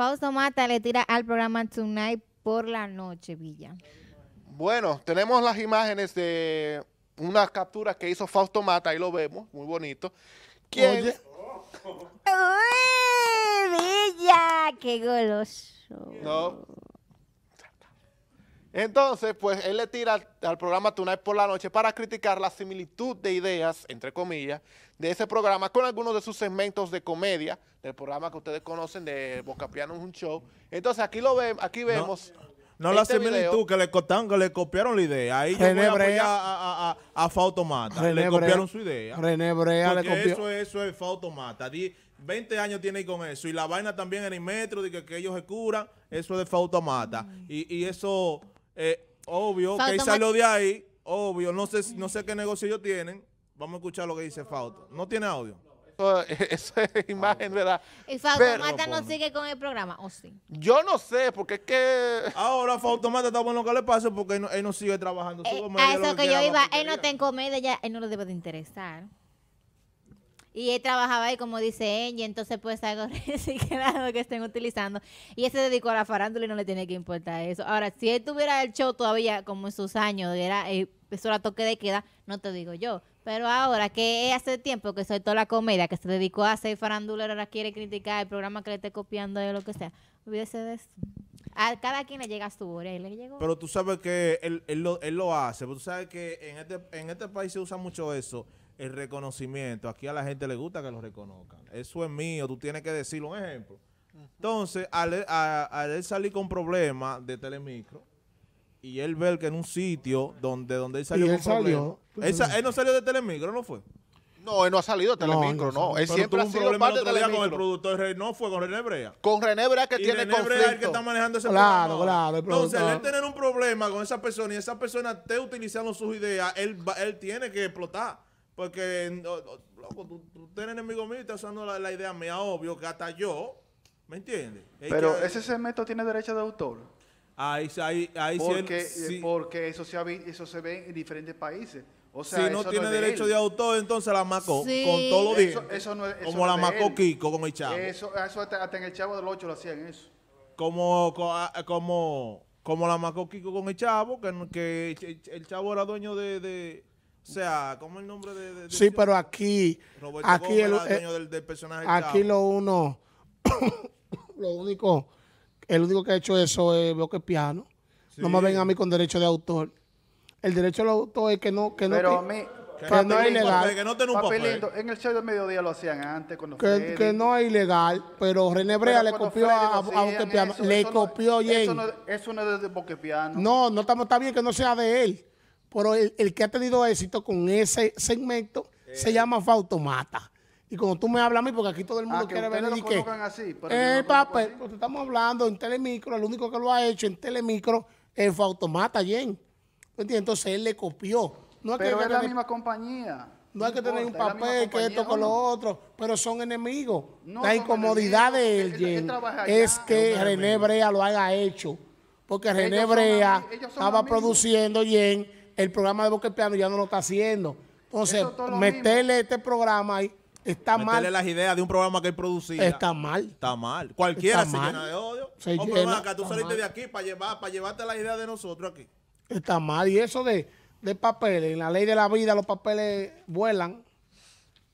Fausto Mata le tira al programa Tonight por la noche, Villa. Bueno, tenemos las imágenes de una captura que hizo Fausto Mata, ahí lo vemos, muy bonito. Villa! ¡Qué goloso! No, entonces, pues él le tira al, programa Tonight por la noche para criticar la similitud de ideas, entre comillas, de ese programa con algunos de sus segmentos de comedia, del programa que ustedes conocen de Piano es un show. Entonces, aquí lo vemos, aquí vemos... No. la este similitud, que le, que le copiaron la idea. Ahí a, Brea, a, a, a, Fautomata. le copiaron su idea. René Brea le copió. Eso, eso es Fautomata. Mata. 20 años tiene con eso. Y la vaina también en el metro, de que, ellos se curan. Eso es de Fautomata. Mm. Y, y eso eh, obvio, que que salió de ahí. Obvio, no sé, no sé qué negocio ellos tienen. Vamos a escuchar lo que dice Fauto. ¿No tiene audio? esa imagen, ¿verdad? Y Mata no sigue con el programa, ¿o sí? Yo no sé, porque es que... Ahora Mata está bueno que le pase porque él no, sigue trabajando. Eh, a eso que, yo iba, él no tiene ya él no le debe de interesar. Y él trabajaba ahí, como dice ella, entonces pues algo reciclado que estén utilizando. Y él se dedicó a la farándula y no le tiene que importar eso. Ahora, si él tuviera el show todavía como en sus años, era, eh, eso era toque de queda, no te digo yo. Pero ahora que hace tiempo que soy toda la comedia, que se dedicó a hacer y ahora quiere criticar el programa que le esté copiando de lo que sea, olvídese de eso. A cada quien le llega su hora. le llegó. Pero tú sabes que él, lo, hace. Pero tú sabes que en este, en este país se usa mucho eso el reconocimiento. Aquí a la gente le gusta que lo reconozcan. Eso es mío, tú tienes que decirlo. Un ejemplo. Entonces, al, a, él salir con problemas de Telemicro y él ver que en un sitio donde, donde él salió Salió, pues, él, no salió de Telemicro, ¿no fue? No, él no ha salido de Telemicro, no. Él siempre ha sido problema parte de Telemicro. Con el productor no fue con René Brea. Con René Brea que tiene conflicto. Brea es el que está manejando ese claro, Entonces, Entonces, él tener un problema con esa persona y esa persona esté utilizando sus ideas, él, él tiene que explotar. Porque, loco, tú, tú eres enemigo mío y estás usando la, la idea mía, obvio, que hasta yo, ¿me entiendes? Pero ese segmento tiene derecho de autor. Ahí, ahí, ahí porque, eh, sí, Porque eso se, eso se ve en diferentes países si no tiene derecho de, autor, entonces la macó con todo lo bien Eso, no es, como la macó Kiko con el chavo. Eso, hasta, en el chavo del 8 lo hacían eso. Como, ah, como, como la macó Kiko con el chavo, que, el chavo era dueño de, o sea, ¿cómo el nombre de, Sí, pero aquí aquí el, dueño eh, del, personaje Aquí lo uno lo único el único que ha hecho eso es veo piano. No me ven a mí con derecho de autor. El derecho al autor es que no, que Pero a mí, que, no es ilegal. un papel. Papelito, en el show del mediodía lo hacían antes con los que, que no es ilegal, pero René Brea le copió a, a Boquepiano. Le copió Eso eso no es de Boquepiano. No, no estamos, está bien que no sea de él. Pero el, que ha tenido éxito con ese segmento eh. se llama Fautomata. Y cuando tú me hablas a mí, porque aquí todo el ah, mundo quiere ver venir lo que. así, eh, papá, pues, estamos hablando en Telemicro, el único que lo ha hecho en Telemicro es Fautomata, Jen. Entonces él le copió. No Pero que es la misma compañía. No, hay que tener un papel, que esto, con lo otro, pero son enemigos. la incomodidad de él, Jen, es que René Brea lo haya hecho. Porque René Brea estaba produciendo Jen, el programa de Boca Piano ya no lo está haciendo. Entonces, meterle este programa ahí está mal. Meterle las ideas de un programa que él producía. Está mal. Está mal. Cualquiera está de odio. Hombre, tú saliste de aquí para, llevar, para llevarte las ideas de nosotros aquí. Está mal. Y eso de, de papeles, en la ley de la vida los papeles vuelan.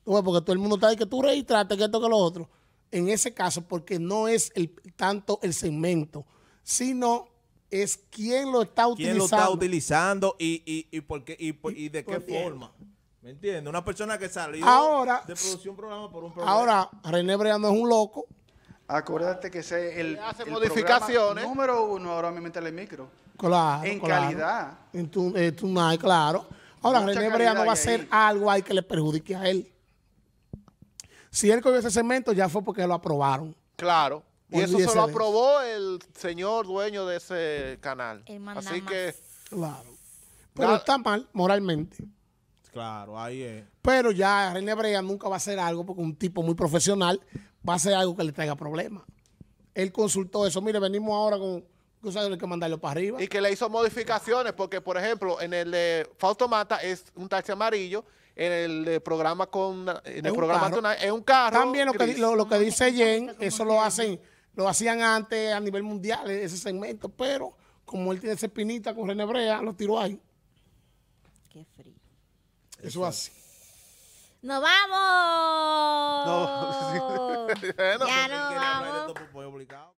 porque todo el mundo está ahí que tú registraste, que esto, que lo otro. En ese caso, porque no es el, tanto el segmento, sino es quién lo está utilizando. ¿Quién lo está utilizando y, por qué, de qué forma? ¿Me entiendes? Una persona que salió de producción programa por un programa. Ahora, René Brea no es un loco. Acuérdate que ese el, eh, el modificaciones. número uno ahora me en el Claro. En calidad. En tu, tu claro. Ahora, Reina René no va a hacer algo ahí que le perjudique a él. Si él cogió ese cemento ya fue porque lo aprobaron. Claro. Y eso se lo aprobó el señor dueño de ese canal. Así que. Claro. Pero está mal moralmente. Claro, ahí es. Pero ya René Brea nunca va a hacer algo porque un tipo muy profesional, va a ser algo que le traiga problemas. Él consultó eso. Mire, venimos ahora con que mandarlo para arriba. Y que le hizo modificaciones, porque, por ejemplo, en el de es un taxi amarillo, en el programa con en el programa es un carro. También lo que, dice Jen, eso lo hacen, lo hacían antes a nivel mundial, ese segmento, pero como él tiene ese pinita con renebrea, lo tiró ahí. Qué frío. Eso así. ¡Nos vamos! No. ya no pues, vamos.